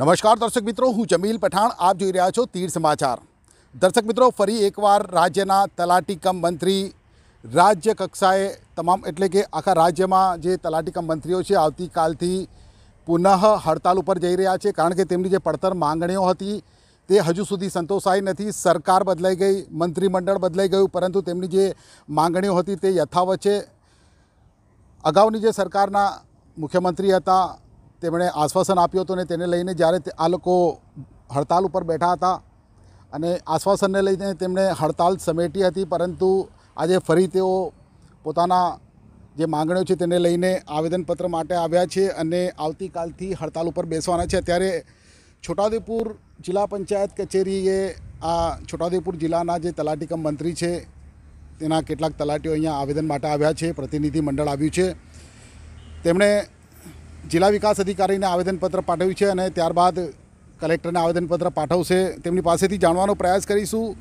નમસ્કાર દર્શક મિત્રો હું જમીલ પઠાણ આપ જોઈ રહ્યા છો તીર સમાચાર દર્શક મિત્રો ફરી એકવાર રાજ્યના તલાટી કમ મંત્રી રાજ્ય કક્ષાએ તમામ એટલે કે આખા રાજ્યમાં જે તલાટીકમ મંત્રીઓ છે આવતીકાલથી પુનઃ હડતાલ ઉપર જઈ રહ્યા છે કારણ કે તેમની જે પડતર માંગણીઓ હતી તે હજુ સુધી સંતોષાઈ નથી સરકાર બદલાઈ ગઈ મંત્રીમંડળ બદલાઈ ગયું પરંતુ તેમની જે માંગણીઓ હતી તે યથાવત છે અગાઉની જે સરકારના મુખ્યમંત્રી હતા તેમણે આશ્વાસન આપ્યું હતું ને તેને લઈને જ્યારે આ લોકો હડતાલ ઉપર બેઠા હતા અને આશ્વાસનને લઈને તેમણે હડતાલ સમેટી હતી પરંતુ આજે ફરી તેઓ પોતાના જે માંગણીઓ છે તેને લઈને આવેદનપત્ર માટે આવ્યા છે અને આવતીકાલથી હડતાલ ઉપર બેસવાના છે ત્યારે છોટાઉદેપુર જિલ્લા પંચાયત કચેરીએ આ છોટાઉદેપુર જિલ્લાના જે તલાટીકમ મંત્રી છે તેના કેટલાક તલાટીઓ અહીંયા આવેદન માટે આવ્યા છે પ્રતિનિધિ મંડળ આવ્યું છે તેમણે જિલ્લા વિકાસ અધિકારીને આવેદનપત્ર પાઠવ્યું છે અને ત્યારબાદ કલેક્ટરને આવેદનપત્ર પાઠવશે તેમની પાસેથી જાણવાનો પ્રયાસ કરીશું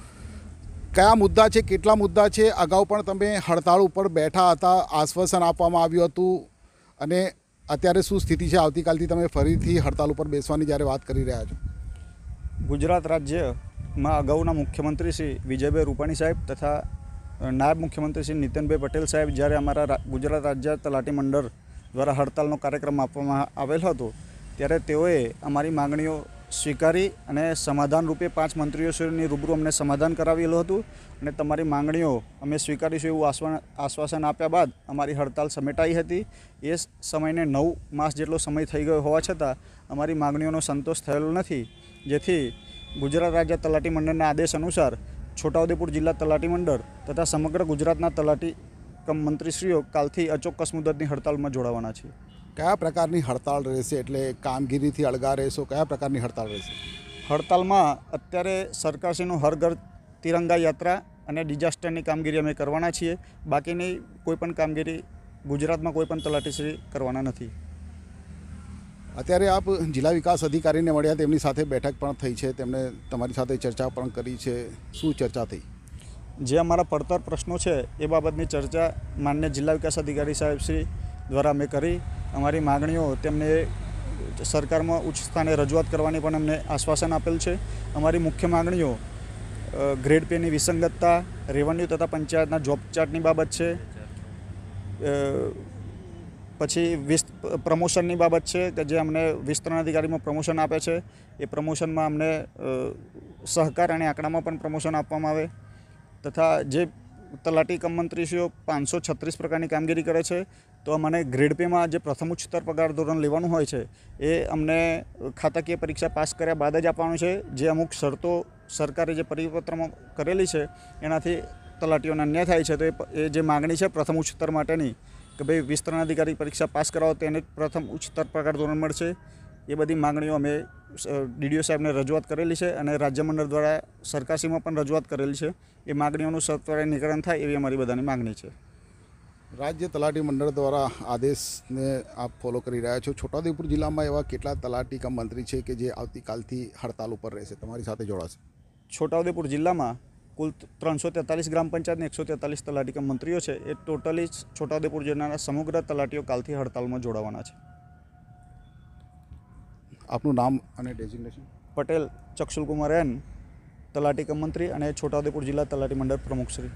કયા મુદ્દા છે કેટલા મુદ્દા છે અગાઉ પણ તમે હડતાળ ઉપર બેઠા હતા આશ્વાસન આપવામાં આવ્યું હતું અને અત્યારે શું સ્થિતિ છે આવતીકાલથી તમે ફરીથી હડતાળ ઉપર બેસવાની જ્યારે વાત કરી રહ્યા છો ગુજરાત રાજ્યમાં અગાઉના મુખ્યમંત્રી શ્રી વિજયભાઈ રૂપાણી સાહેબ તથા નાયબ મુખ્યમંત્રી શ્રી નીતિનભાઈ પટેલ સાહેબ જ્યારે અમારા ગુજરાત રાજ્ય તલાટી મંડળ દ્વારા હડતાલનો કાર્યક્રમ આપવામાં આવેલ હતો ત્યારે તેઓએ અમારી માગણીઓ સ્વીકારી અને સમાધાન રૂપે પાંચ મંત્રીઓશ્રીની રૂબરૂ અમને સમાધાન કરાવેલું હતું અને તમારી માંગણીઓ અમે સ્વીકારીશું એવું આશ્વાન આશ્વાસન આપ્યા બાદ અમારી હડતાલ સમેટાઈ હતી એ સમયને નવ માસ જેટલો સમય થઈ ગયો હોવા છતાં અમારી માંગણીઓનો સંતોષ થયેલો નથી જેથી ગુજરાત રાજ્ય તલાટી મંડળના આદેશ અનુસાર છોટાઉદેપુર જિલ્લા તલાટી મંડળ તથા સમગ્ર ગુજરાતના તલાટી કમ મંત્રીશ્રીઓ કાલથી અચોક્કસ મુદતની હડતાલમાં જોડાવાના છે કયા પ્રકારની હડતાળ રહેશે એટલે કામગીરીથી અળગા રહેશો કયા પ્રકારની હડતાળ રહેશે હડતાલમાં અત્યારે સરકારશ્રીનું હર ઘર તિરંગા યાત્રા અને ડિઝાસ્ટરની કામગીરી અમે કરવાના છીએ બાકીની કોઈપણ કામગીરી ગુજરાતમાં કોઈપણ તલાટીશ્રી કરવાના નથી અત્યારે આપ જિલ્લા વિકાસ અધિકારીને મળ્યા તેમની સાથે બેઠક પણ થઈ છે તેમણે તમારી સાથે ચર્ચા પણ કરી છે શું ચર્ચા થઈ જે અમારા પડતર પ્રશ્નો છે એ બાબતની ચર્ચા માન્ય જિલ્લા વિકાસ અધિકારી સાહેબ શ્રી દ્વારા અમે કરી અમારી માગણીઓ તેમને સરકારમાં ઉચ્ચ સ્થાને રજૂઆત કરવાની પણ અમને આશ્વાસન આપેલ છે અમારી મુખ્ય માગણીઓ ગ્રેડ પેની વિસંગતતા રેવન્યુ તથા પંચાયતના જોબ ચાર્ટની બાબત છે પછી વિસ્ત પ્રમોશનની બાબત છે કે જે અમને વિસ્તરણ અધિકારીમાં પ્રમોશન આપે છે એ પ્રમોશનમાં અમને સહકાર અને આંકડામાં પણ પ્રમોશન આપવામાં આવે તથા જે તલાટી કમ મંત્રીશ્રીઓ પાંચસો છત્રીસ પ્રકારની કામગીરી કરે છે તો મને ગ્રેડ પેમાં જે પ્રથમ ઉચ્ચતર પગાર ધોરણ લેવાનું હોય છે એ અમને ખાતાકીય પરીક્ષા પાસ કર્યા બાદ જ આપવાનું છે જે અમુક શરતો સરકારે જે પરિપત્રમાં કરેલી છે એનાથી તલાટીઓને અન્યાય થાય છે તો એ જે માગણી છે પ્રથમ ઉચ્ચતર માટેની કે ભાઈ વિસ્તરણ અધિકારી પરીક્ષા પાસ કરાવો તેને પ્રથમ ઉચ્ચતર પગાર ધોરણ મળશે એ બધી માંગણીઓ અમે ડીડીઓ સાહેબને રજૂઆત કરેલી છે અને રાજ્ય મંડળ દ્વારા સરકારશ્રીમાં પણ રજૂઆત કરેલી છે એ માગણીઓનું સત્વરે નિકરણ થાય એવી અમારી બધાની માગણી છે રાજ્ય તલાટી મંડળ દ્વારા આદેશને આપ ફોલો કરી રહ્યા છો છોટાઉદેપુર જિલ્લામાં એવા કેટલા તલાટી કમ મંત્રી છે કે જે આવતીકાલથી હડતાલ ઉપર રહેશે તમારી સાથે જોડાશે છોટાઉદેપુર જિલ્લામાં કુલ ત્રણસો તેતાલીસ ગ્રામ પંચાયતને એકસો તેતાલીસ તલાટી મંત્રીઓ છે એ ટોટલી છોટાઉદેપુર જિલ્લાના સમગ્ર તલાટીઓ કાલથી હડતાલમાં જોડાવાના છે આપનું નામ અને ડેઝિગ્નેશન પટેલ ચક્ષુલકુમાર એન તલાટી મંત્રી અને છોટાઉદેપુર જિલ્લા તલાટી મંડળ પ્રમુખ શ્રી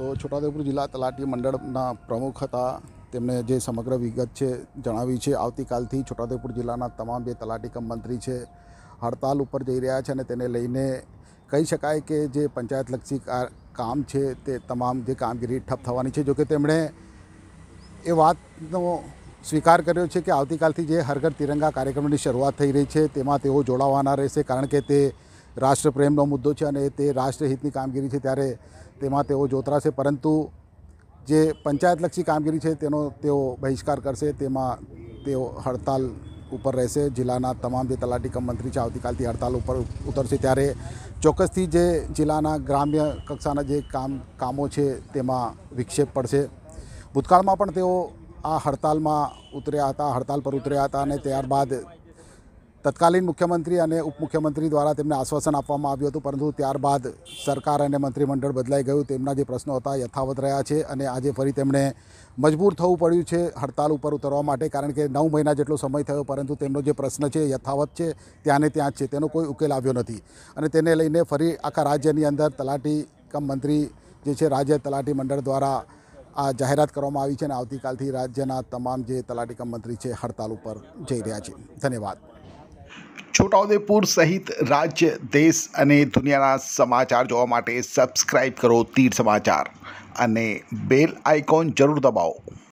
તો છોટાઉદેપુર જિલ્લા તલાટી મંડળના પ્રમુખ હતા તેમણે જે સમગ્ર વિગત છે જણાવી છે આવતીકાલથી છોટાઉદેપુર જિલ્લાના તમામ જે તલાટી મંત્રી છે હડતાલ ઉપર જઈ રહ્યા છે અને તેને લઈને કહી શકાય કે જે પંચાયતલક્ષી કામ છે તે તમામ જે કામગીરી ઠપ થવાની છે જોકે તેમણે એ વાતનો સ્વીકાર કર્યો છે કે આવતીકાલથી જે હરઘર તિરંગા કાર્યક્રમની શરૂઆત થઈ રહી છે તેમાં તેઓ જોડાવાના રહેશે કારણ કે તે રાષ્ટ્રપ્રેમનો મુદ્દો છે અને તે રાષ્ટ્રહિતની કામગીરી છે ત્યારે તેમાં તેઓ જોતરાશે પરંતુ જે પંચાયતલક્ષી કામગીરી છે તેનો તેઓ બહિષ્કાર કરશે તેમાં તેઓ હડતાલ ઉપર રહેશે જિલ્લાના તમામ જે તલાટી કમ મંત્રી છે આવતીકાલથી હડતાલ ઉપર ઉતરશે ત્યારે ચોક્કસથી જે જિલ્લાના ગ્રામ્ય કક્ષાના જે કામ કામો છે તેમાં વિક્ષેપ પડશે ભૂતકાળમાં પણ તેઓ આ હડતાલમાં ઉતર્યા હતા હડતાલ પર ઉતર્યા હતા અને ત્યારબાદ તત્કાલીન મુખ્યમંત્રી અને ઉપમુખ્યમંત્રી દ્વારા તેમને આશ્વાસન આપવામાં આવ્યું હતું પરંતુ ત્યારબાદ સરકાર અને મંત્રીમંડળ બદલાઈ ગયું તેમના જે પ્રશ્નો હતા યથાવત રહ્યા છે અને આજે ફરી તેમણે મજબૂર થવું પડ્યું છે હડતાલ ઉપર ઉતરવા માટે કારણ કે નવ મહિના જેટલો સમય થયો પરંતુ તેમનો જે પ્રશ્ન છે યથાવત છે ત્યાંને ત્યાં જ છે તેનો કોઈ ઉકેલ આવ્યો નથી અને તેને લઈને ફરી આખા રાજ્યની અંદર તલાટી કમ મંત્રી જે છે રાજ્ય તલાટી મંડળ દ્વારા આ જાહેરાત કરવામાં આવી છે અને આવતીકાલથી રાજ્યના તમામ જે તલાટીકમ મંત્રી છે હડતાલ ઉપર જઈ રહ્યા છે ધન્યવાદ છોટાઉદેપુર સહિત રાજ્ય દેશ અને દુનિયાના સમાચાર જોવા માટે સબસ્ક્રાઈબ કરો તીર સમાચાર અને બેલ આઇકોન જરૂર દબાવો